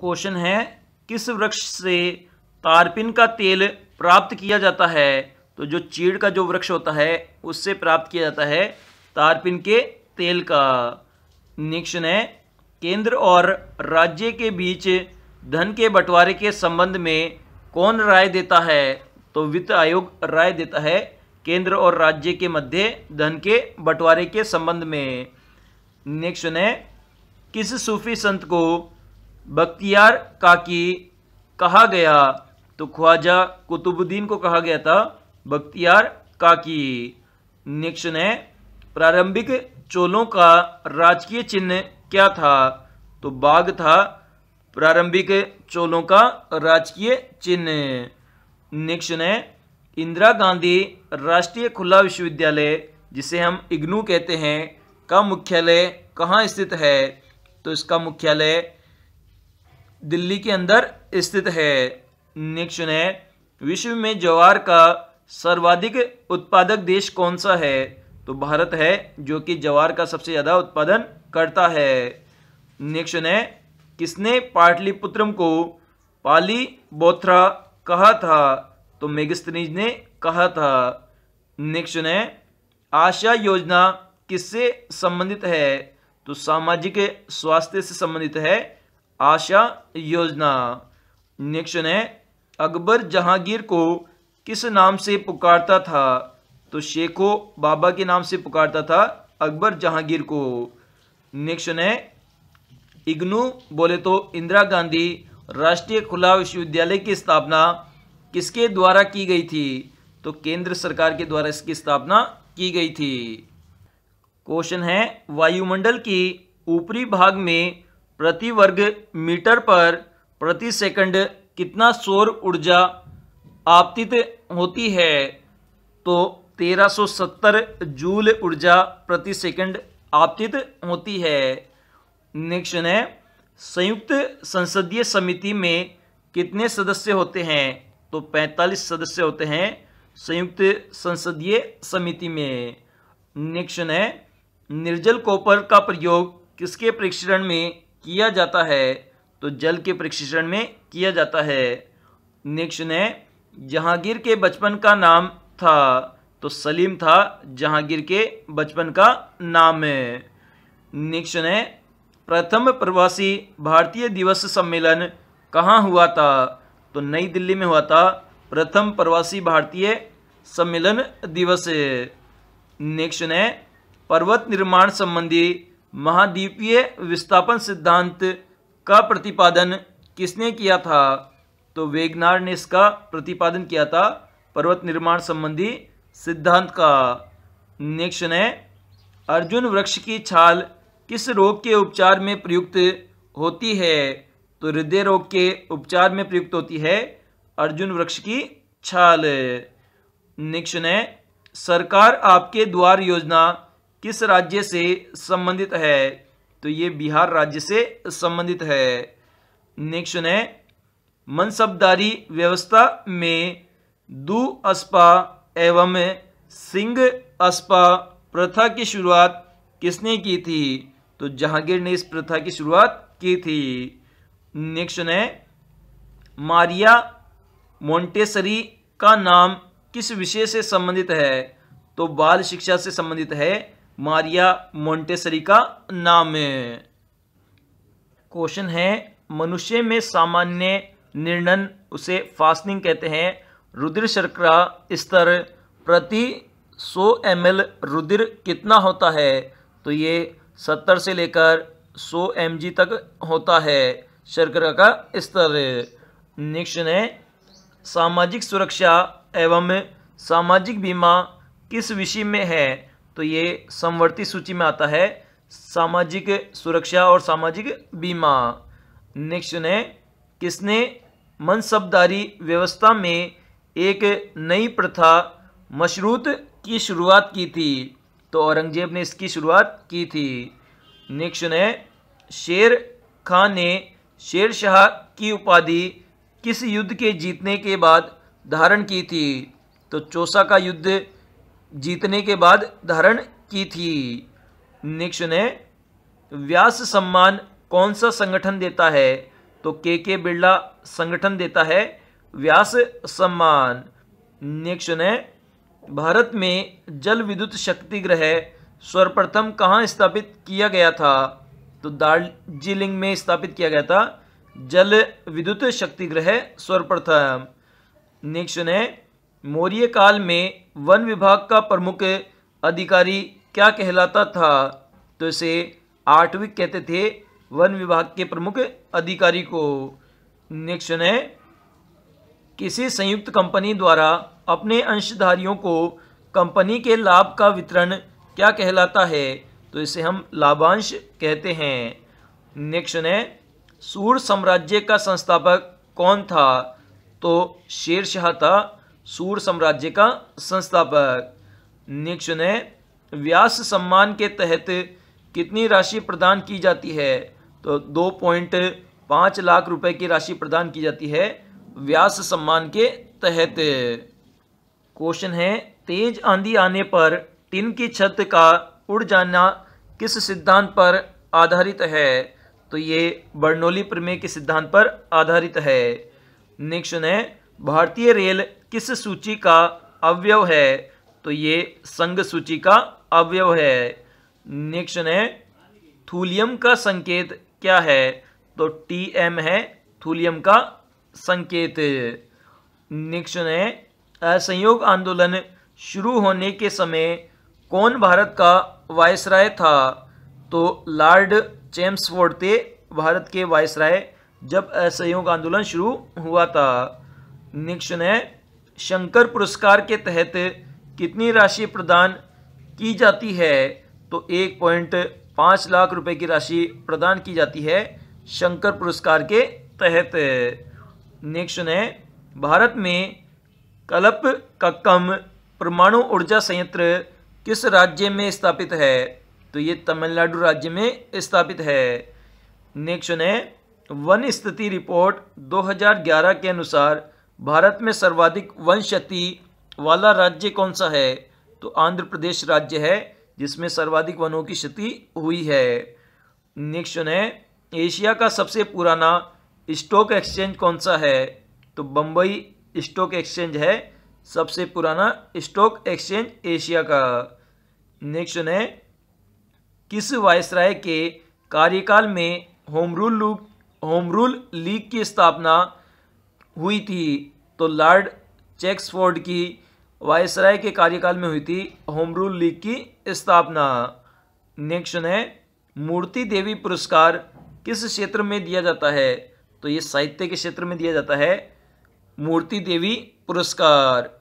question है किस वृक्ष से तारपिन का तेल प्राप्त किया जाता है तो जो चीड़ का जो वृक्ष होता है उससे प्राप्त किया जाता है तारपिन के तेल का निक्षण है केंद्र और राज्य के बीच धन के बंटवारे के संबंध में कौन राय देता है तो वित्त आयोग राय देता है केंद्र और राज्य के मध्य धन के बंटवारे के संबंध में नेक्स्ट है किस सूफी संत को बख्तियार काकी कहा गया तो ख्वाजा कुतुबुद्दीन को कहा गया था बख्तियार काकी नेक्स्ट है प्रारंभिक चोलों का राजकीय चिन्ह क्या था तो बाघ था प्रारंभिक चोलों का राजकीय चिन्ह नेक्स्ट है इंदिरा गांधी राष्ट्रीय खुला विश्वविद्यालय जिसे हम इग्नू कहते हैं का मुख्यालय कहाँ स्थित है तो इसका मुख्यालय दिल्ली के अंदर स्थित है नेक्स्ट है विश्व में ज्वार का सर्वाधिक उत्पादक देश कौन सा है तो भारत है जो कि ज्वार का सबसे ज़्यादा उत्पादन करता है नेक्स्ट है किसने पाटलिपुत्रम को पाली बोथरा कहा था तो मेगस्तनीज ने कहा था नेक्स्ट है आशा योजना किससे संबंधित है तो सामाजिक स्वास्थ्य से संबंधित है आशा योजना नेक्स्ट है अकबर जहांगीर को किस नाम से पुकारता था तो शेखो बाबा के नाम से पुकारता था अकबर जहांगीर को नेक्स्ट है इग्नू बोले तो इंदिरा गांधी राष्ट्रीय खुला विश्वविद्यालय की स्थापना किसके द्वारा की गई थी तो केंद्र सरकार के द्वारा इसकी स्थापना की गई थी क्वेश्चन है वायुमंडल के ऊपरी भाग में प्रति वर्ग मीटर पर प्रति सेकंड कितना सौर ऊर्जा आपतित होती है तो 1370 जूल ऊर्जा प्रति सेकंड आपतित होती है नेक्स्ट है संयुक्त संसदीय समिति में कितने सदस्य होते हैं तो 45 सदस्य होते हैं संयुक्त संसदीय समिति में नेक्स्ट है निर्जल कॉपर का प्रयोग किसके परीक्षण में किया जाता है तो जल के प्रशिक्षण में किया जाता है नेक्स्ट ने जहांगीर के बचपन का नाम था तो सलीम था जहांगीर के बचपन का नाम है नेक्स्ट ने प्रथम प्रवासी भारतीय दिवस सम्मेलन कहाँ हुआ था तो नई दिल्ली में हुआ था प्रथम प्रवासी भारतीय सम्मेलन दिवस नेक्स्ट ने पर्वत निर्माण संबंधी महाद्वीपीय विस्थापन सिद्धांत का प्रतिपादन किसने किया था तो वेगनार ने इसका प्रतिपादन किया था पर्वत निर्माण संबंधी सिद्धांत का नेक्स्ट है अर्जुन वृक्ष की छाल किस रोग के उपचार में प्रयुक्त होती है तो हृदय रोग के उपचार में प्रयुक्त होती है अर्जुन वृक्ष की छाल नेक्स्ट है सरकार आपके द्वार योजना किस राज्य से संबंधित है तो ये बिहार राज्य से संबंधित है नेक्स्ट है मनसबदारी व्यवस्था में दू अस्पा एवं सिंह अस्पा प्रथा की शुरुआत किसने की थी तो जहांगीर ने इस प्रथा की शुरुआत की थी नेक्स्ट है मारिया मोंटेसरी का नाम किस विषय से संबंधित है तो बाल शिक्षा से संबंधित है मारिया मोन्टेसरी का नाम है क्वेश्चन है मनुष्य में सामान्य निर्णन उसे फास्टिंग कहते हैं रुद्र शर्करा स्तर प्रति 100 एम रुद्र कितना होता है तो ये 70 से लेकर 100 एम तक होता है शर्करा का स्तर नेक्स्ट है सामाजिक सुरक्षा एवं सामाजिक बीमा किस विषय में है तो ये समवर्ती सूची में आता है सामाजिक सुरक्षा और सामाजिक बीमा नेक्स्ट ने किसने मनसबदारी व्यवस्था में एक नई प्रथा मशरूत की शुरुआत की थी तो औरंगजेब ने इसकी शुरुआत की थी नेक्स्ट ने शेर खान ने शेर शाह की उपाधि किस युद्ध के जीतने के बाद धारण की थी तो चौसा का युद्ध जीतने के बाद धारण की थी नेक्स्ट ने व्यास सम्मान कौन सा संगठन देता है तो के के बिरला संगठन देता है व्यास सम्मान नेक्स्ट ने भारत में जल विद्युत शक्ति ग्रह सर्वप्रथम कहाँ स्थापित किया गया था तो दार्जिलिंग में स्थापित किया गया था जल विद्युत शक्ति ग्रह सर्वप्रथम नेक्स्ट ने मौर्य काल में वन विभाग का प्रमुख अधिकारी क्या कहलाता था तो इसे आठवीं कहते थे वन विभाग के प्रमुख अधिकारी को नेक्स्ट है किसी संयुक्त कंपनी द्वारा अपने अंशधारियों को कंपनी के लाभ का वितरण क्या कहलाता है तो इसे हम लाभांश कहते हैं नेक्स्ट है सूर साम्राज्य का संस्थापक कौन था तो शेरशाह था सूर साम्राज्य का संस्थापक नेक्स्ट ने व्यास सम्मान के तहत कितनी राशि प्रदान की जाती है तो दो पॉइंट पाँच लाख रुपए की राशि प्रदान की जाती है व्यास सम्मान के तहत क्वेश्चन है तेज आंधी आने पर टिन की छत का उड़ जाना किस सिद्धांत पर आधारित है तो ये बर्नौली प्रमेय के सिद्धांत पर आधारित है नेक्स्ट है भारतीय रेल किस सूची का अवयव है तो ये संघ सूची का अवयव है नेक्स्ट है थूलियम का संकेत क्या है तो टी एम है थूलियम का संकेत नेक्स्ट है असहयोग आंदोलन शुरू होने के समय कौन भारत का वायसराय था तो लॉर्ड चेम्सफोर्ड थे भारत के वायसराय जब असहयोग आंदोलन शुरू हुआ था नेक्स्ट है शंकर पुरस्कार के तहत कितनी राशि प्रदान की जाती है तो एक पॉइंट पाँच लाख रुपए की राशि प्रदान की जाती है शंकर पुरस्कार के तहत नेक्स्ट है भारत में कलप कक्कम परमाणु ऊर्जा संयंत्र किस राज्य में स्थापित है तो ये तमिलनाडु राज्य में स्थापित है नेक्स्ट है वन स्थिति रिपोर्ट 2011 के अनुसार भारत में सर्वाधिक क्षति वाला राज्य कौन सा है तो आंध्र प्रदेश राज्य है जिसमें सर्वाधिक वनों की क्षति हुई है नेक्स्ट है एशिया का सबसे पुराना स्टॉक एक्सचेंज कौन सा है तो बम्बई स्टॉक एक्सचेंज है सबसे पुराना स्टॉक एक्सचेंज एशिया का नेक्स्ट है किस वायसराय के कार्यकाल में home rule home rule league की स्थापना हुई थी तो लॉर्ड चेक्सफोर्ड की वायसराय के कार्यकाल में हुई थी होम रूल लीग की स्थापना नेक्स्ट है मूर्ति देवी पुरस्कार किस क्षेत्र में दिया जाता है तो ये साहित्य के क्षेत्र में दिया जाता है मूर्ति देवी पुरस्कार